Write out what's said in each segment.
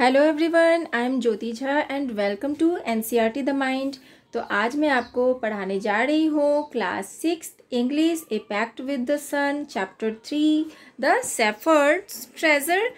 Hello everyone I am Jyoti Jha and welcome to NCERT the mind तो आज मैं आपको पढ़ाने जा रही हूँ class six English a pact with the sun chapter three the shepherd's treasure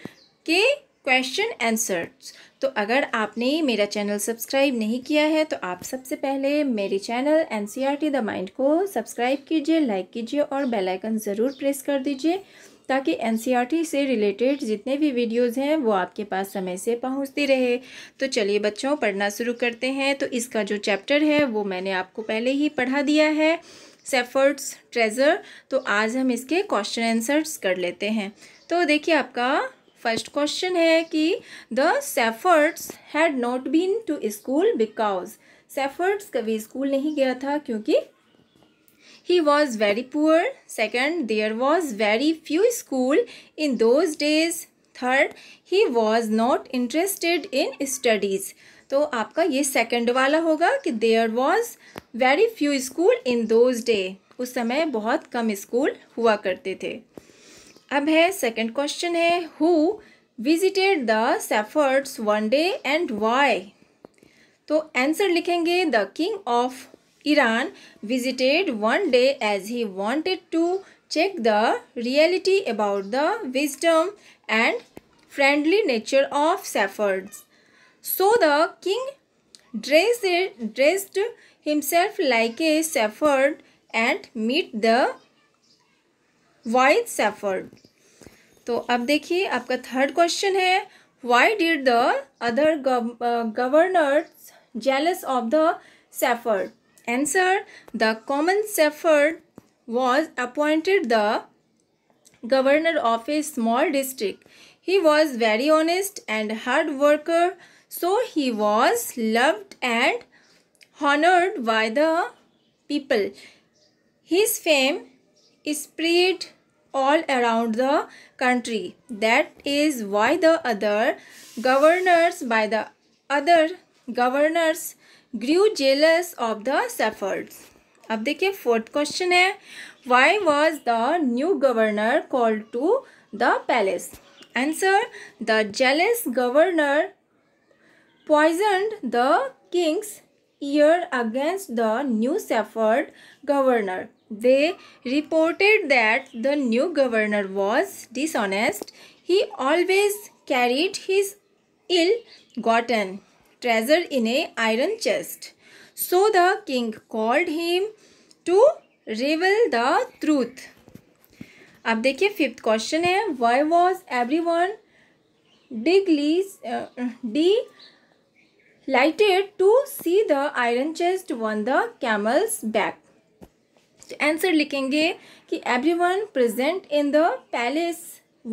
के क्वेश्चन आंसर्स तो अगर आपने मेरा चैनल सब्सक्राइब नहीं किया है तो आप सबसे पहले मेरे channel N C R T the mind को सब्सक्राइब कीजिए लाइक कीजिए और बेलाइकन ज़रूर प्रेस कर दीजिए ताकि एन e से रिलेटेड जितने भी वीडियोज़ हैं वो आपके पास समय से पहुँचती रहे तो चलिए बच्चों पढ़ना शुरू करते हैं तो इसका जो चैप्टर है वो मैंने आपको पहले ही पढ़ा दिया है सेफर्ट्स ट्रेजर तो आज हम इसके क्वेश्चन आंसर्स कर लेते हैं तो देखिए आपका फर्स्ट क्वेश्चन है कि the shepherd's had not been to school because shepherd's कभी स्कूल नहीं गया था क्योंकि He was very poor. Second, there was very few school in those days. Third he was not interested in studies तो आपका ये सेकंड वाला होगा कि there was very few school in those day उस समय बहुत कम स्कूल हुआ करते थे अब है सेकंड क्वेश्चन है who visited the shepherd's one day and why तो आंसर लिखेंगे the king of Iran visited one day as he wanted to check the reality about the wisdom and friendly nature of Sephards. So the king dressed, dressed himself like a Sephard and meet the wise shepherd तो अब देखिए आपका third question है why did the other governors jealous of the shepherd Answer The common shepherd was appointed the governor of a small district. He was very honest and hard worker, so he was loved and honored by the people. His fame spread all around the country. That is why the other governors by the other governors grew jealous of the shepherd's अब देखिए fourth question है why was the new governor call to the palace answer the jealous governor poisoned the king's ear against the new Sephard governor. They reported that the new governor was dishonest. He always carried his ill-gotten treasure in a iron chest. So the king called him to reveal the truth. अब देखिए fifth question है why was every one डिगली delighted to see the iron chest on the camel's back answer लिखेंगे कि every one present in the palace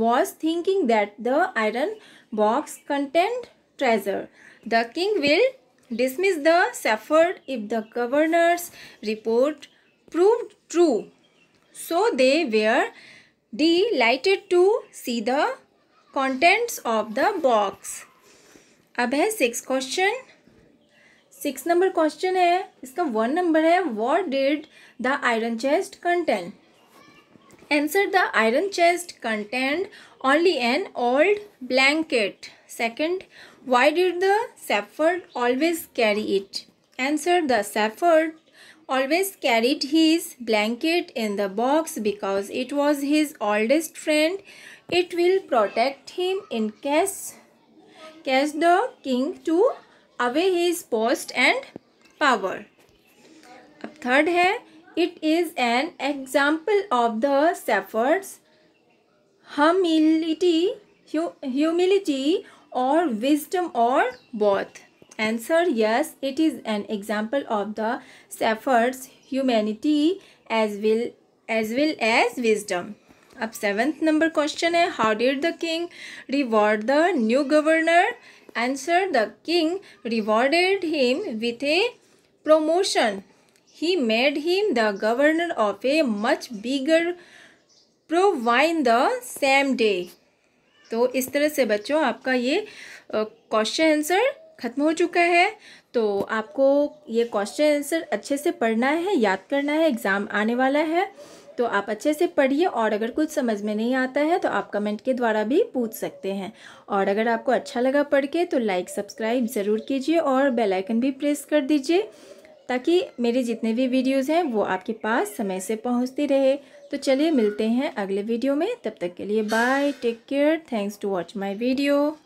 was thinking that the iron box contained treasure The king will dismiss the shepherd if the governor's report proved true. So they were delighted to see the contents of the box. अब है six question six number question है इसका one number है what did the iron chest contain answer the iron chest contained only an old blanket Second, why did the shepherd always carry it? Answer, the shepherd always carried his blanket in the box because it was his oldest friend. It will protect him in case, case the king to away his post and power. Third, third है it is an example of the Humility or wisdom or both? Answer yes, it is an example of the Sappho's humanity as well as well as wisdom. Up seventh number question है How did the king reward the new governor? Answer: The king rewarded him with a promotion. He made him the governor of a much bigger province the same day. तो इस तरह से बच्चों आपका ये question answer ख़त्म हो चुका है तो आपको ये क्वेश्चन आंसर अच्छे से पढ़ना है याद करना है एग्ज़ाम आने वाला है तो आप अच्छे से पढ़िए और अगर कुछ समझ में नहीं आता है तो आप कमेंट के द्वारा भी पूछ सकते हैं और अगर आपको अच्छा लगा पढ़ के तो लाइक सब्सक्राइब ज़रूर कीजिए और बेल आइकन भी प्रेस कर दीजिए ताकि मेरे जितने भी वीडियोस हैं वो आपके पास समय से पहुंचती रहे तो चलिए मिलते हैं अगले वीडियो में तब तक के लिए bye take care thanks to watch my video